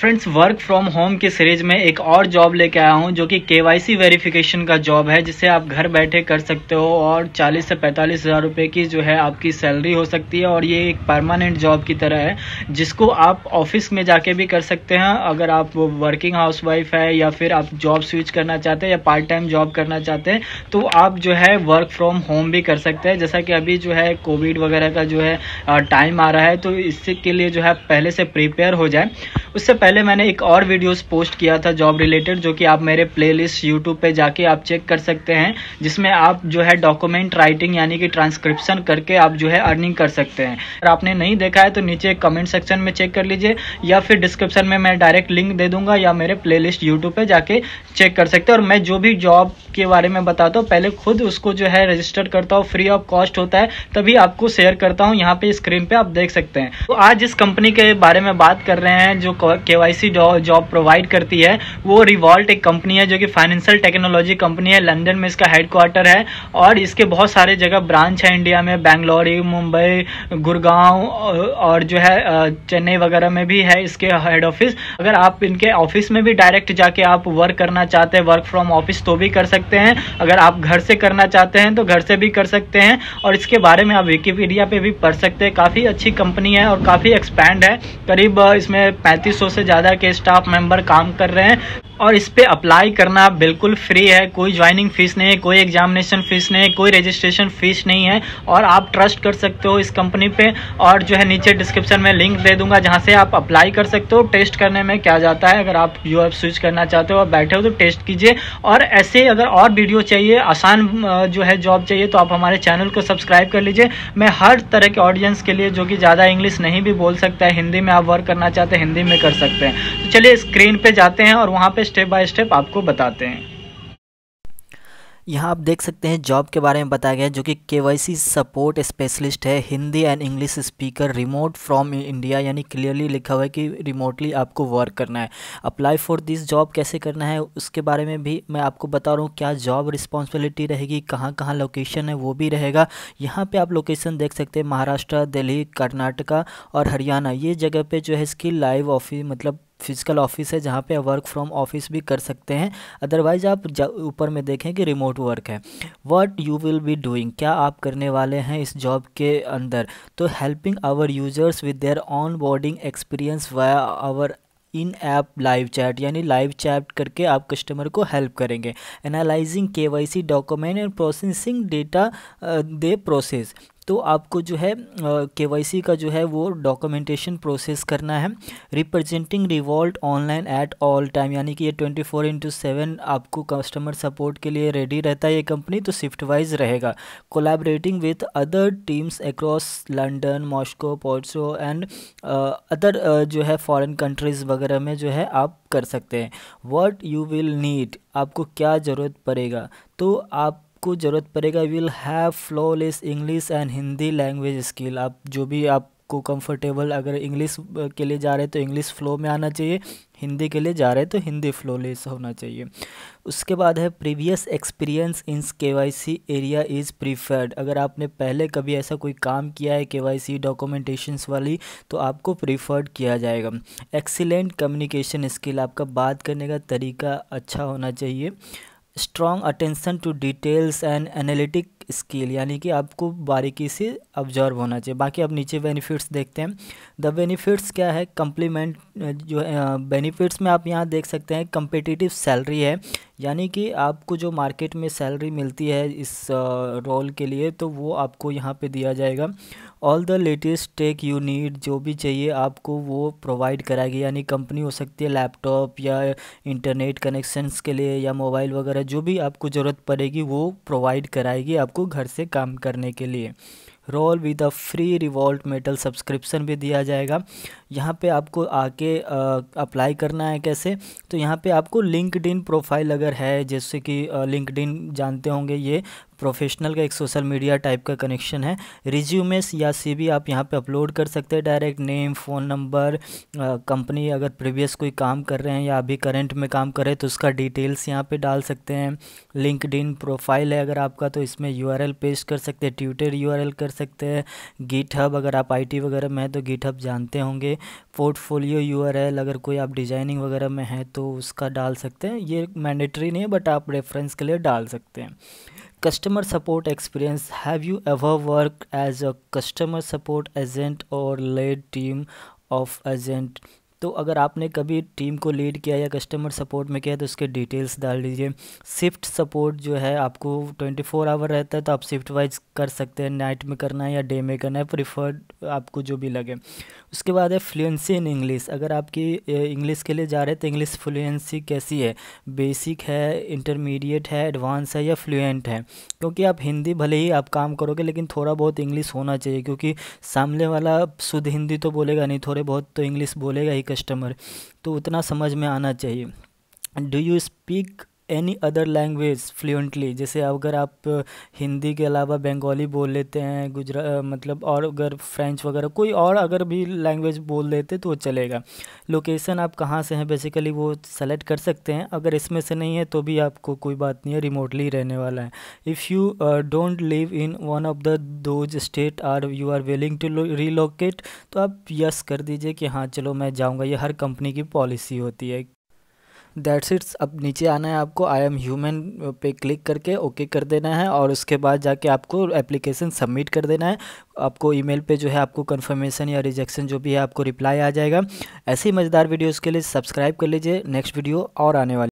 friends work from home के series में एक और जॉब लेके आया हूँ जो कि केवाईसी वेरिफिकेशन का जॉब है जिसे आप घर बैठे कर सकते हो और 40 से पैंतालीस हज़ार रुपये की जो है आपकी सैलरी हो सकती है और ये एक परमानेंट जॉब की तरह है जिसको आप ऑफिस में जाके भी कर सकते हैं अगर आप वर्किंग हाउस वाइफ है या फिर आप जॉब स्विच करना चाहते हैं या पार्ट टाइम जॉब करना चाहते हैं तो आप जो है वर्क फ्रॉम होम भी कर सकते हैं जैसा कि अभी जो है कोविड वगैरह का जो है टाइम आ रहा है तो इसके लिए जो है पहले से प्रिपेयर हो जाए उससे पहले मैंने एक और वीडियोस पोस्ट किया था जॉब रिलेटेड जो कि आप मेरे प्लेलिस्ट यूट्यूब पे जाके आप चेक कर सकते हैं जिसमें आप जो है डॉक्यूमेंट राइटिंग यानी कि ट्रांसक्रिप्शन करके आप जो है अर्निंग कर सकते हैं अगर आपने नहीं देखा है तो नीचे कमेंट सेक्शन में चेक कर लीजिए या फिर डिस्क्रिप्शन में मैं डायरेक्ट लिंक दे दूंगा या मेरे प्ले लिस्ट यूट्यूब पर जाके चेक कर सकते हैं और मैं जो भी जॉब के बारे में बताता हूँ पहले खुद उसको जो है रजिस्टर करता हूँ फ्री ऑफ कॉस्ट होता है तभी आपको शेयर करता हूँ यहाँ पे स्क्रीन पे आप देख सकते हैं तो आज जिस कंपनी के बारे में बात कर रहे हैं जो के जॉब प्रोवाइड करती है वो रिवॉल्ट एक कंपनी है जो कि फाइनेंशियल टेक्नोलॉजी कंपनी है लंदन में इसका हेडक्वार्टर है और इसके बहुत सारे जगह ब्रांच है इंडिया में बैंगलोरी मुंबई गुड़गांव और जो है चेन्नई वगैरह में भी है इसके हेड ऑफिस अगर आप इनके ऑफिस में भी डायरेक्ट जाके आप वर्क करना चाहते हैं वर्क फ्रॉम ऑफिस तो भी कर सकते सकते हैं अगर आप घर से करना चाहते हैं तो घर से भी कर सकते हैं और इसके बारे में आप विकीपीडिया पे भी पढ़ सकते हैं काफ़ी अच्छी कंपनी है और काफ़ी एक्सपैंड है करीब इसमें पैंतीस से ज़्यादा के स्टाफ मेंबर काम कर रहे हैं और इस पर अप्लाई करना बिल्कुल फ्री है कोई ज्वाइनिंग फीस नहीं है कोई एग्जामिनेशन फीस नहीं है कोई रजिस्ट्रेशन फीस नहीं है और आप ट्रस्ट कर सकते हो इस कंपनी पे और जो है नीचे डिस्क्रिप्शन में लिंक दे दूंगा जहाँ से आप अप्लाई कर सकते हो टेस्ट करने में क्या जाता है अगर आप यू एप स्विच करना चाहते हो और बैठे हो तो टेस्ट कीजिए और ऐसे अगर और वीडियो चाहिए आसान जो है जॉब चाहिए तो आप हमारे चैनल को सब्सक्राइब कर लीजिए मैं हर तरह के ऑडियंस के लिए जो कि ज़्यादा इंग्लिश नहीं भी बोल सकता है हिंदी में आप वर्क करना चाहते हैं हिंदी में कर सकते हैं तो चलिए स्क्रीन पर जाते हैं और वहाँ पर स्टेप बाय स्टेप आपको बताते हैं यहाँ आप देख सकते हैं जॉब के बारे में बताया गया है जो कि के सपोर्ट स्पेशलिस्ट है Hindi and English speaker remote from India यानी क्लियरली लिखा हुआ है कि रिमोटली आपको वर्क करना है अप्लाई फॉर दिस जॉब कैसे करना है उसके बारे में भी मैं आपको बता रहा हूँ क्या जॉब रिस्पॉन्सिबिलिटी रहेगी कहाँ कहाँ लोकेशन है वो भी रहेगा यहाँ पर आप लोकेशन देख सकते हैं महाराष्ट्र दिल्ली कर्नाटका और हरियाणा ये जगह पर जो है इसकी लाइव ऑफिस मतलब फिजिकल ऑफिस है जहाँ पे आप वर्क फ्रॉम ऑफिस भी कर सकते हैं अदरवाइज़ आप ऊपर में देखें कि रिमोट वर्क है what you will be doing क्या आप करने वाले हैं इस जॉब के अंदर तो helping our users with their onboarding experience via our in app live chat यानी लाइव चैट करके आप कस्टमर को हेल्प करेंगे analysing K Y C document and processing data they process तो आपको जो है के का जो है वो डॉक्यूमेंटेशन प्रोसेस करना है representing Revolut online at all time यानी कि ये ट्वेंटी फोर इंटू सेवन आपको कस्टमर सपोर्ट के लिए रेडी रहता है ये कंपनी तो शिफ्ट वाइज रहेगा collaborating with other teams across London Moscow पोर्सो एंड अदर जो है फॉरन कंट्रीज़ वगैरह में जो है आप कर सकते हैं वट यू विल नीड आपको क्या ज़रूरत पड़ेगा तो आप आपको ज़रूरत पड़ेगा will have flawless English and Hindi language skill आप जो भी आप को कंफर्टेबल अगर इंग्लिश के लिए जा रहे हैं तो इंग्लिश फ्लो में आना चाहिए हिंदी के लिए जा रहे हैं तो हिंदी लेस होना चाहिए उसके बाद है previous experience in KYC area is preferred अगर आपने पहले कभी ऐसा कोई काम किया है केवाईसी डॉक्यूमेंटेशंस वाली तो आपको प्रीफर्ड किया जाएगा एक्सीलेंट कम्युनिकेशन स्किल आपका बात करने का तरीका अच्छा होना चाहिए strong attention to details and analytic scale यानी कि आपको बारीकी से ऑब्जर्व होना चाहिए बाकी अब नीचे बेनिफिट्स देखते हैं द बेनिफिट्स क्या है कम्प्लीमेंट जो बेनिफिट्स में आप यहाँ देख सकते हैं कम्पिटिटिव सैलरी है यानी कि आपको जो मार्केट में सैलरी मिलती है इस रोल के लिए तो वो आपको यहाँ पे दिया जाएगा all the latest tech you need जो भी चाहिए आपको वो प्रोवाइड कराएगी यानी कंपनी हो सकती है लैपटॉप या इंटरनेट कनेक्शंस के लिए या मोबाइल वगैरह जो भी आपको ज़रूरत पड़ेगी वो प्रोवाइड कराएगी आपको आपको घर से काम करने के लिए role with a free Revolut metal subscription भी दिया जाएगा यहाँ पे आपको आके अप्लाई करना है कैसे तो यहाँ पे आपको लिंकड प्रोफाइल अगर है जैसे कि लिंकड जानते होंगे ये प्रोफेशनल का एक सोशल मीडिया टाइप का कनेक्शन है रिज्यूमेस या सीवी आप यहाँ पे अपलोड कर सकते हैं direct name phone number company अगर प्रीवियस कोई काम कर रहे हैं या अभी करंट में काम कर रहे हैं तो उसका डिटेल्स यहाँ पे डाल सकते हैं लिंकड प्रोफाइल है अगर आपका तो इसमें यू पेश कर सकते हैं ट्विटर यू कर सकते हैं गीट अगर आप आई वगैरह में हैं तो गीट जानते होंगे पोर्टफोलियो यू अगर कोई आप डिजाइनिंग वगैरह में है तो उसका डाल सकते हैं ये मैंडेटरी नहीं है बट आप रेफरेंस के लिए डाल सकते हैं customer support experience have you ever work as a customer support agent or led team of agent दोस्तों अगर आपने कभी टीम को लीड किया या कस्टमर सपोर्ट में किया तो उसके डिटेल्स डाल दीजिए शिफ्ट सपोर्ट जो है आपको 24 आवर रहता है तो आप शिफ्ट वाइज कर सकते हैं नाइट में करना है या डे में करना है प्रिफर्ड आपको जो भी लगे उसके बाद है फ्लुएंसी इन इंग्लिश अगर आपकी इंग्लिश के लिए जा रहे हैं तो इंग्लिश फ्लुएंसी कैसी है बेसिक है इंटरमीडिएट है एडवांस है या फ्लुएंट है क्योंकि आप हिंदी भले ही आप काम करोगे लेकिन थोड़ा बहुत इंग्लिश होना चाहिए क्योंकि सामने वाला शुद्ध हिंदी तो बोलेगा नहीं थोड़े बहुत तो इंग्लिश बोलेगा ही कस्टमर तो उतना समझ में आना चाहिए do you speak any other language fluently जैसे अगर आप हिंदी के अलावा बंगाली बोल लेते हैं गुजरा मतलब और अगर फ्रेंच वगैरह कोई और अगर भी लैंग्वेज बोल लेते तो वो चलेगा लोकेशन आप कहाँ से हैं बेसिकली वो सेलेक्ट कर सकते हैं अगर इसमें से नहीं है तो भी आपको कोई बात नहीं है रिमोटली रहने वाला है if you don't live in one of the those state are you are willing to relocate तो आप यस कर दीजिए कि हाँ चलो मैं जाऊँगा ये हर कंपनी की पॉलिसी होती है दैट्स इट्स अब नीचे आना है आपको आई एम ह्यूमन पे क्लिक करके ओके okay कर देना है और उसके बाद जाके आपको एप्लीकेशन सबमिट कर देना है आपको ईमेल पे जो है आपको कंफर्मेशन या रिजेक्शन जो भी है आपको रिप्लाई आ जाएगा ऐसी मज़ेदार वीडियोज़ के लिए सब्सक्राइब कर लीजिए नेक्स्ट वीडियो और आने वाली